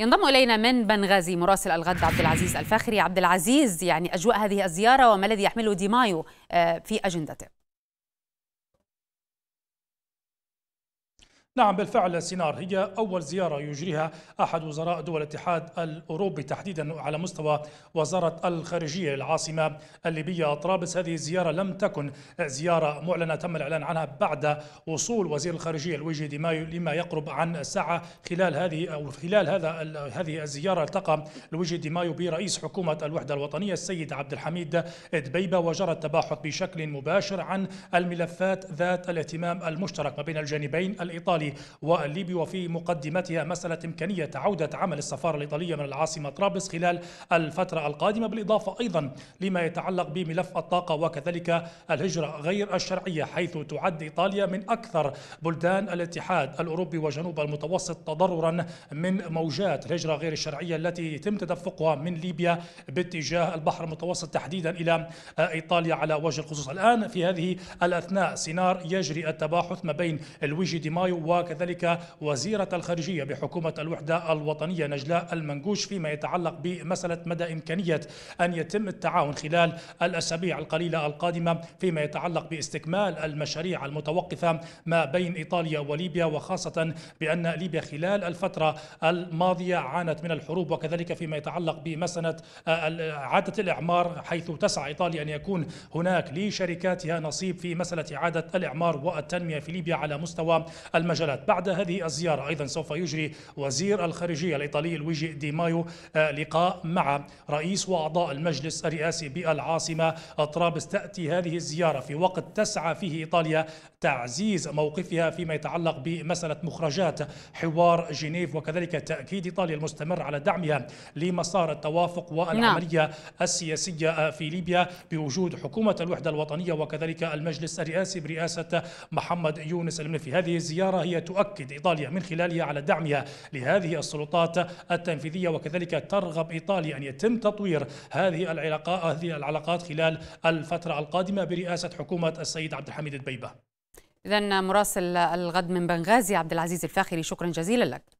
ينضم الينا من بنغازي مراسل الغد عبد العزيز الفاخري عبد العزيز يعني اجواء هذه الزياره وما الذي يحمله ديمايو آه، في اجندته نعم بالفعل سينار هي أول زيارة يجريها أحد وزراء دول الاتحاد الأوروبي تحديدا على مستوى وزارة الخارجية للعاصمة الليبية طرابلس هذه الزيارة لم تكن زيارة معلنة تم الإعلان عنها بعد وصول وزير الخارجية الويجي مايو لما يقرب عن ساعة خلال هذه أو خلال هذا هذه الزيارة التقى الويجي مايو برئيس حكومة الوحدة الوطنية السيد عبد الحميد دبيبة وجرى التباحث بشكل مباشر عن الملفات ذات الاهتمام المشترك ما بين الجانبين الإيطالي والليبي وليبيا وفي مقدمتها مسألة إمكانية عودة عمل السفارة الإيطالية من العاصمة طرابلس خلال الفترة القادمة بالإضافة أيضا لما يتعلق بملف الطاقة وكذلك الهجرة غير الشرعية حيث تعد إيطاليا من أكثر بلدان الاتحاد الأوروبي وجنوب المتوسط تضررا من موجات الهجرة غير الشرعية التي يتم تدفقها من ليبيا باتجاه البحر المتوسط تحديدا إلى إيطاليا على وجه الخصوص الآن في هذه الأثناء سينار يجري التباحث ما بين الويجي دي مايو و وكذلك وزيرة الخارجية بحكومة الوحدة الوطنية نجلاء المنقوش فيما يتعلق بمسألة مدى إمكانية أن يتم التعاون خلال الأسابيع القليلة القادمة فيما يتعلق باستكمال المشاريع المتوقفة ما بين إيطاليا وليبيا وخاصة بأن ليبيا خلال الفترة الماضية عانت من الحروب وكذلك فيما يتعلق بمسألة آه، إعادة الإعمار حيث تسعى إيطاليا أن يكون هناك لشركاتها نصيب في مسألة إعادة الإعمار والتنمية في ليبيا على مستوى المجال المجالات بعد هذه الزيارة أيضا سوف يجري وزير الخارجية الإيطالي لويجي دي مايو آه، لقاء مع رئيس وأعضاء المجلس الرئاسي بالعاصمة طرابلس تأتي هذه الزيارة في وقت تسعى فيه إيطاليا تعزيز موقفها فيما يتعلق بمسألة مخرجات حوار جنيف وكذلك تأكيد إيطاليا المستمر على دعمها لمسار التوافق نعم. والعملية نعم. السياسية في ليبيا بوجود حكومة الوحدة الوطنية وكذلك المجلس الرئاسي برئاسة محمد يونس المنفي هذه الزيارة وهي تؤكد إيطاليا من خلالها على دعمها لهذه السلطات التنفيذية وكذلك ترغب إيطاليا أن يتم تطوير هذه العلاقات هذه العلاقات خلال الفترة القادمة برئاسة حكومة السيد عبد الحميد البيبة إذا مراسل الغد من بنغازي عبد العزيز الفاخري شكرا جزيلا لك